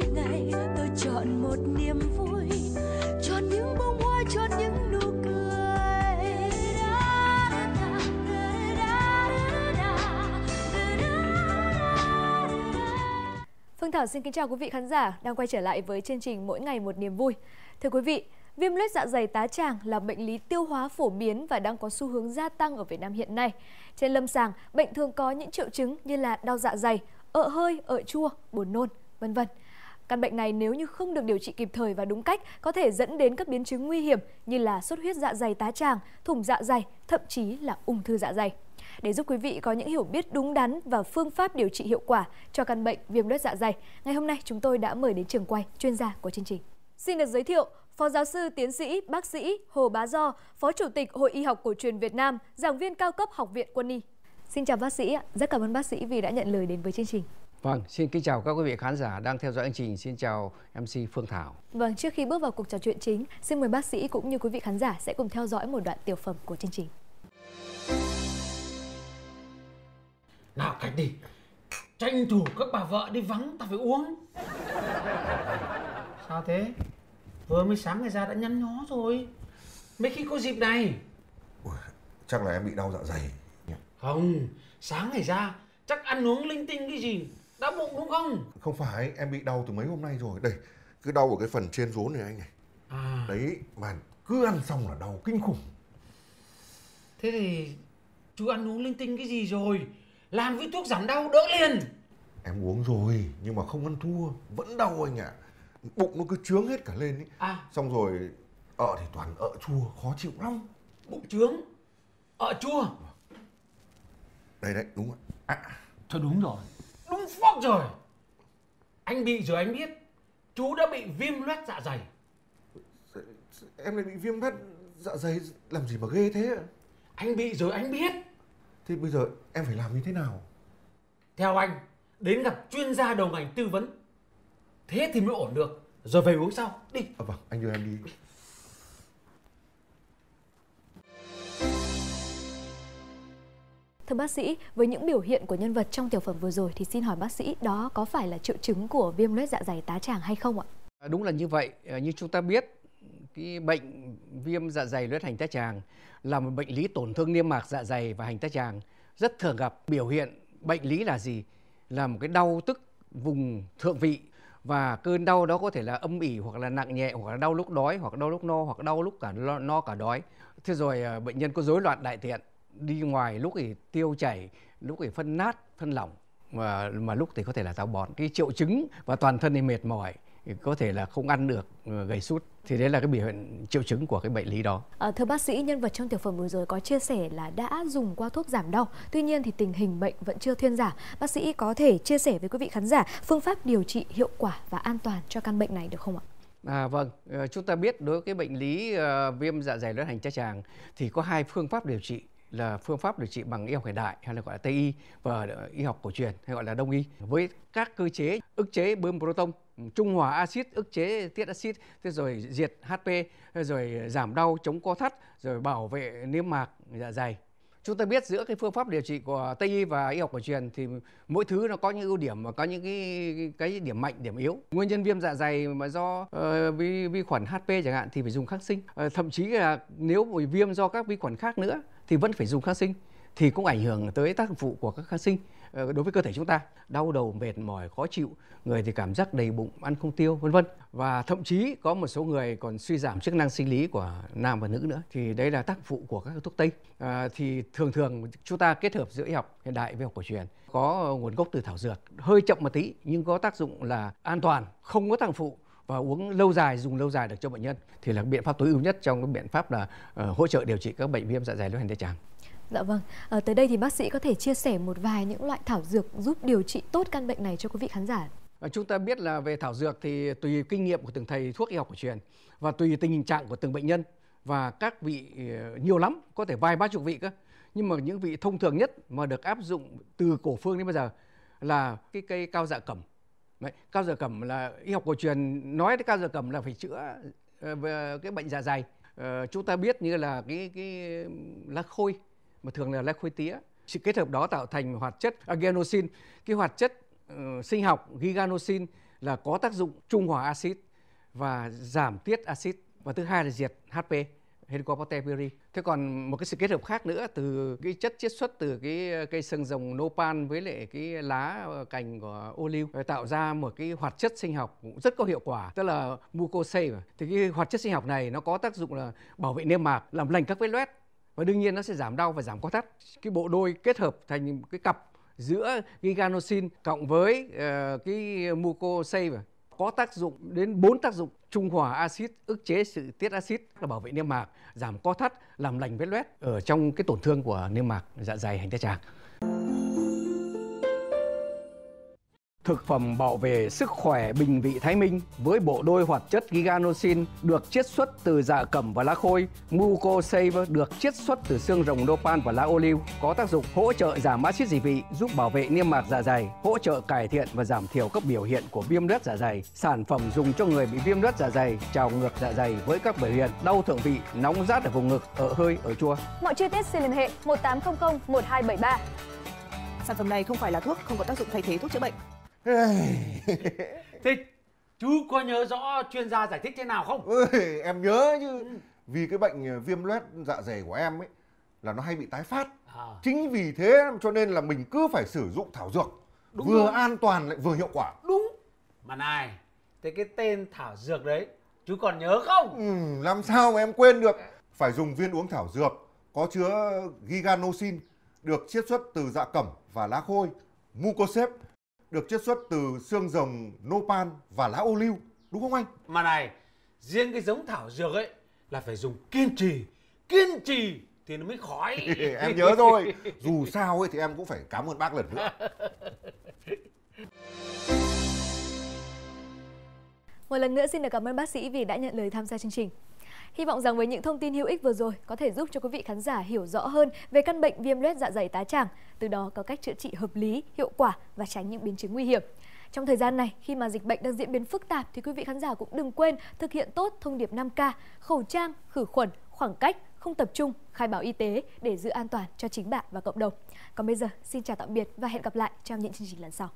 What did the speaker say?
mỗi ngày tôi chọn một niềm vui chọn những bông hoa chọn những nụ cười Phương Thảo xin kính chào quý vị khán giả đang quay trở lại với chương trình Mỗi ngày một niềm vui. Thưa quý vị, Viêm loét dạ dày tá tràng là bệnh lý tiêu hóa phổ biến và đang có xu hướng gia tăng ở Việt Nam hiện nay. Trên lâm sàng, bệnh thường có những triệu chứng như là đau dạ dày, ợ hơi, ợ chua, buồn nôn, vân vân. Căn bệnh này nếu như không được điều trị kịp thời và đúng cách có thể dẫn đến các biến chứng nguy hiểm như là xuất huyết dạ dày tá tràng, thủng dạ dày, thậm chí là ung thư dạ dày. Để giúp quý vị có những hiểu biết đúng đắn và phương pháp điều trị hiệu quả cho căn bệnh viêm loét dạ dày, ngày hôm nay chúng tôi đã mời đến trường quay chuyên gia của chương trình. Xin được giới thiệu Phó giáo sư tiến sĩ bác sĩ Hồ Bá Do, Phó Chủ tịch Hội Y học cổ truyền Việt Nam, giảng viên cao cấp Học viện Quân y. Xin chào bác sĩ rất cảm ơn bác sĩ vì đã nhận lời đến với chương trình. Vâng, xin kính chào các quý vị khán giả đang theo dõi chương trình. Xin chào MC Phương Thảo. Vâng, trước khi bước vào cuộc trò chuyện chính, xin mời bác sĩ cũng như quý vị khán giả sẽ cùng theo dõi một đoạn tiểu phẩm của chương trình. Nào cái đi, tranh thủ các bà vợ đi vắng ta phải uống. Sao thế? Vừa mới sáng ngày ra đã nhăn nhó rồi. Mấy khi có dịp này. Ủa, chắc là em bị đau dạ dày. Không, sáng ngày ra chắc ăn uống linh tinh cái gì đau bụng đúng không không phải em bị đau từ mấy hôm nay rồi đây cứ đau ở cái phần trên rốn này anh này à. đấy mà cứ ăn xong là đau kinh khủng thế thì chú ăn uống linh tinh cái gì rồi làm với thuốc giảm đau đỡ liền em uống rồi nhưng mà không ăn thua vẫn đau anh ạ à. bụng nó cứ trướng hết cả lên ấy à. xong rồi ợ thì toàn ợ chua khó chịu lắm bụng trướng ợ chua vâng. đây đấy đúng rồi à. thôi đúng rồi phóc rồi anh bị rồi anh biết chú đã bị viêm loét dạ dày em lại bị viêm loét dạ dày làm gì mà ghê thế ạ anh bị rồi anh biết thế bây giờ em phải làm như thế nào theo anh đến gặp chuyên gia đầu ngành tư vấn thế thì mới ổn được rồi về uống sau đi à, vâng anh đưa em đi Thưa bác sĩ, với những biểu hiện của nhân vật trong tiểu phẩm vừa rồi thì xin hỏi bác sĩ đó có phải là triệu chứng của viêm loét dạ dày tá tràng hay không ạ? À, đúng là như vậy, à, như chúng ta biết cái bệnh viêm dạ dày loét hành tá tràng là một bệnh lý tổn thương niêm mạc dạ dày và hành tá tràng rất thường gặp. Biểu hiện bệnh lý là gì? Là một cái đau tức vùng thượng vị và cơn đau đó có thể là âm ỉ hoặc là nặng nhẹ hoặc là đau lúc đói hoặc đau lúc no hoặc đau lúc cả no cả đói. Thế rồi à, bệnh nhân có rối loạn đại tiện đi ngoài lúc thì tiêu chảy lúc thì phân nát phân lỏng mà mà lúc thì có thể là táo bón cái triệu chứng và toàn thân thì mệt mỏi có thể là không ăn được ờ, gầy sút thì đấy là cái biểu hiện triệu chứng của cái bệnh lý đó. À, thưa bác sĩ, nhân vật trong tiểu phẩm vừa rồi có chia sẻ là đã dùng qua thuốc giảm đau, tuy nhiên thì tình hình bệnh vẫn chưa thuyên giảm. Bác sĩ có thể chia sẻ với quý vị khán giả phương pháp điều trị hiệu quả và an toàn cho căn bệnh này được không ạ? À, vâng, ờ, chúng ta biết đối với cái bệnh lý uh, viêm dạ dày loét hành tá tràng thì có hai phương pháp điều trị là phương pháp điều trị bằng y học hiện đại hay là gọi là Tây y và ờ, y học cổ truyền hay gọi là Đông y với các cơ chế ức chế bơm proton trung hòa axit ức chế tiết axit thế rồi diệt HP rồi giảm đau chống co thắt rồi bảo vệ niêm mạc dạ dày chúng ta biết giữa cái phương pháp điều trị của Tây y và y học cổ truyền thì mỗi thứ nó có những ưu điểm và có những cái cái điểm mạnh điểm yếu nguyên nhân viêm dạ dày mà do uh, vi, vi khuẩn HP chẳng hạn thì phải dùng kháng sinh uh, thậm chí là nếu viêm do các vi khuẩn khác nữa thì vẫn phải dùng kháng sinh thì cũng ảnh hưởng tới tác dụng phụ của các kháng sinh ờ, đối với cơ thể chúng ta đau đầu mệt mỏi khó chịu người thì cảm giác đầy bụng ăn không tiêu vân vân và thậm chí có một số người còn suy giảm chức năng sinh lý của nam và nữ nữa thì đây là tác phụ của các thuốc tây à, thì thường thường chúng ta kết hợp giữa y học hiện đại với học cổ truyền có nguồn gốc từ thảo dược hơi chậm một tí nhưng có tác dụng là an toàn không có tác phụ và uống lâu dài dùng lâu dài được cho bệnh nhân thì là biện pháp tối ưu nhất trong cái biện pháp là uh, hỗ trợ điều trị các bệnh viêm dạ dày loét hành đại tràng. Dạ vâng, à, tới đây thì bác sĩ có thể chia sẻ một vài những loại thảo dược giúp điều trị tốt căn bệnh này cho quý vị khán giả. Ờ, chúng ta biết là về thảo dược thì tùy kinh nghiệm của từng thầy thuốc y học cổ truyền và tùy tình trạng của từng bệnh nhân và các vị nhiều lắm, có thể vài ba chục vị cơ. Nhưng mà những vị thông thường nhất mà được áp dụng từ cổ phương đến bây giờ là cái cây cao dạ cẩm Đấy, cao giờ cẩm là y học cổ truyền nói cái cao giờ cẩm là phải chữa ờ, cái bệnh dạ dày ờ, chúng ta biết như là cái cái lá khôi mà thường là lá khôi tía sự kết hợp đó tạo thành hoạt chất arginosin cái hoạt chất uh, sinh học giganosin là có tác dụng trung hòa axit và giảm tiết axit và thứ hai là diệt HP Helicobacter Thế còn một cái sự kết hợp khác nữa từ cái chất chiết xuất từ cái ờ, cây sương rồng nopal với lại cái lá ờ, cành của ô liu ờ, tạo ra một cái hoạt chất sinh học rất có hiệu quả, tức là mucosay. Thì cái hoạt chất sinh học này nó có tác dụng là bảo vệ niêm mạc, làm lành các vết loét và đương nhiên nó sẽ giảm đau và giảm co thắt. Cái bộ đôi kết hợp thành cái cặp giữa giganosin cộng với uh, cái mucosay có tác dụng đến 4 tác dụng trung hòa axit, ức chế sự tiết axit là bảo vệ niêm mạc, giảm co thắt, làm lành vết loét ở trong cái tổn thương của niêm mạc dạ dày hành tá tràng. thực phẩm bảo vệ sức khỏe Bình Vị Thái Minh với bộ đôi hoạt chất giganosin được chiết xuất từ dạ cẩm và lá khôi, mucosave được chiết xuất từ xương rồng nopan và lá ô liu có tác dụng hỗ trợ giảm axit dị vị, giúp bảo vệ niêm mạc dạ dày, hỗ trợ cải thiện và giảm thiểu các biểu hiện của viêm loét dạ dày. Sản phẩm dùng cho người bị viêm loét dạ dày, trào ngược dạ dày với các biểu hiện đau thượng vị, nóng rát ở vùng ngực, ở hơi, ở chua. Mọi chi tiết xin liên hệ 1800 1273. Sản phẩm này không phải là thuốc, không có tác dụng thay thế thuốc chữa bệnh. thế chú có nhớ rõ chuyên gia giải thích thế nào không Ôi, em nhớ chứ vì cái bệnh ờ, viêm loét dạ dày của em ấy là nó hay bị tái phát à. chính vì thế cho nên là mình cứ phải sử dụng thảo dược đúng vừa rồi. an toàn lại vừa hiệu quả đúng mà này thế cái tên thảo dược đấy chú còn nhớ không ừ, làm sao mà em quên được phải dùng viên uống thảo dược có chứa giganosin được chiết xuất từ dạ cẩm và lá khôi mucosep được chiết xuất từ xương rồng nopal và lá ô liu, đúng không anh? Mà này, riêng cái giống thảo dược ấy là phải dùng kiên trì, kiên trì thì nó mới khỏi. em nhớ thôi, dù sao ấy thì em cũng phải cảm ơn bác lần nữa. Một lần nữa xin được cảm ơn bác sĩ vì đã nhận lời tham gia chương trình. Hy vọng rằng với những thông tin hữu ích vừa rồi có thể giúp cho quý vị khán giả hiểu rõ hơn về căn bệnh viêm loét dạ dày tá tràng, từ đó có cách chữa trị hợp lý, hiệu quả và tránh những biến chứng nguy hiểm. Trong thời gian này, khi mà dịch bệnh đang diễn biến phức tạp thì quý vị khán giả cũng đừng quên thực hiện tốt thông điệp 5K, khẩu trang, khử khuẩn, khoảng cách, không tập trung, khai báo y tế để giữ an toàn cho chính bạn và cộng đồng. Còn bây giờ, xin chào tạm biệt và hẹn gặp lại trong những chương trình lần sau.